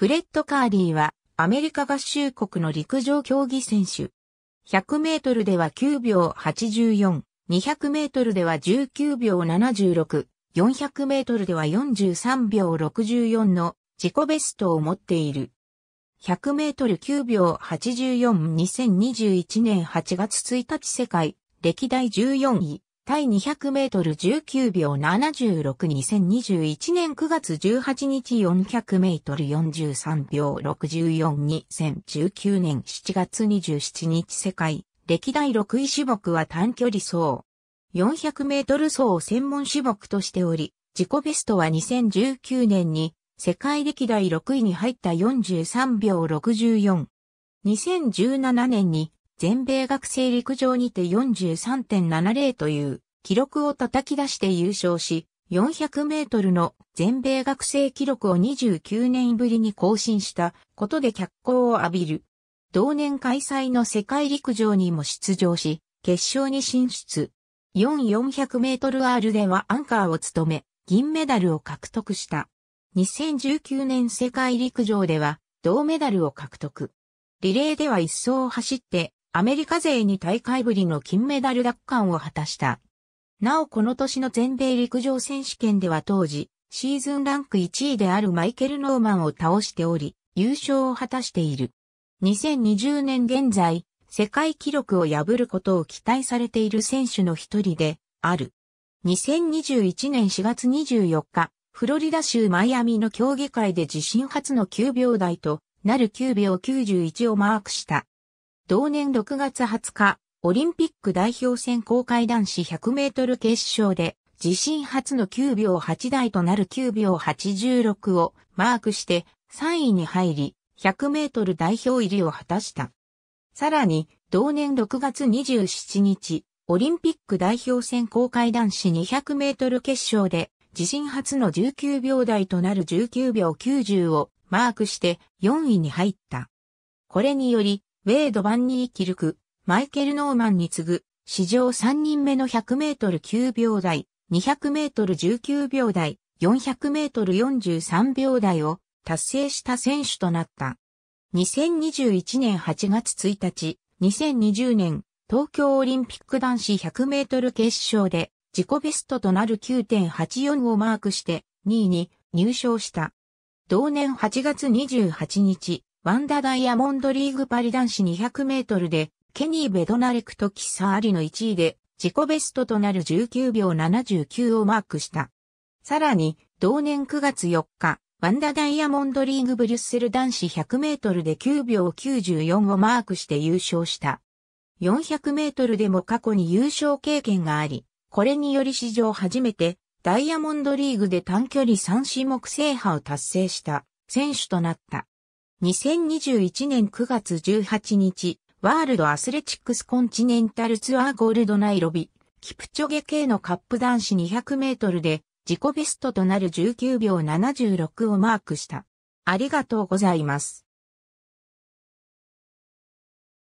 フレッド・カーリーはアメリカ合衆国の陸上競技選手。100メートルでは9秒84、200メートルでは19秒76、400メートルでは43秒64の自己ベストを持っている。100メートル9秒842021年8月1日世界歴代14位。対200メートル19秒762021年9月18日400メートル43秒642019年7月27日世界歴代6位種目は短距離走。400メートル走を専門種目としており、自己ベストは2019年に世界歴代6位に入った43秒64。2017年に全米学生陸上にて43.70という記録を叩き出して優勝し、400メートルの全米学生記録を29年ぶりに更新したことで脚光を浴びる。同年開催の世界陸上にも出場し、決勝に進出。4400メートル R ではアンカーを務め、銀メダルを獲得した。2019年世界陸上では銅メダルを獲得。リレーでは一走を走ってアメリカ勢に大会ぶりの金メダル奪還を果たした。なおこの年の全米陸上選手権では当時、シーズンランク1位であるマイケル・ノーマンを倒しており、優勝を果たしている。2020年現在、世界記録を破ることを期待されている選手の一人で、ある。2021年4月24日、フロリダ州マイアミの競技会で自身初の9秒台となる9秒91をマークした。同年6月20日、オリンピック代表選考会男子100メートル決勝で、自身初の9秒8台となる9秒86をマークして3位に入り、100メートル代表入りを果たした。さらに、同年6月27日、オリンピック代表選考会男子200メートル決勝で、自身初の19秒台となる19秒90をマークして4位に入った。これにより、ェード・バンニー・キルク、マイケル・ノーマンに次ぐ、史上3人目の100メートル9秒台、200メートル19秒台、400メートル43秒台を達成した選手となった。2021年8月1日、2020年東京オリンピック男子100メートル決勝で自己ベストとなる9.84をマークして2位に入賞した。同年8月28日、ワンダダイヤモンドリーグパリ男子200メートルで、ケニー・ベドナレクとキサーリの1位で、自己ベストとなる19秒79をマークした。さらに、同年9月4日、ワンダダイヤモンドリーグブリュッセル男子100メートルで9秒94をマークして優勝した。400メートルでも過去に優勝経験があり、これにより史上初めて、ダイヤモンドリーグで短距離3種目制覇を達成した選手となった。2021年9月18日、ワールドアスレチックスコンチネンタルツアーゴールドナイロビ、キプチョゲ系のカップ男子200メートルで自己ベストとなる19秒76をマークした。ありがとうございます。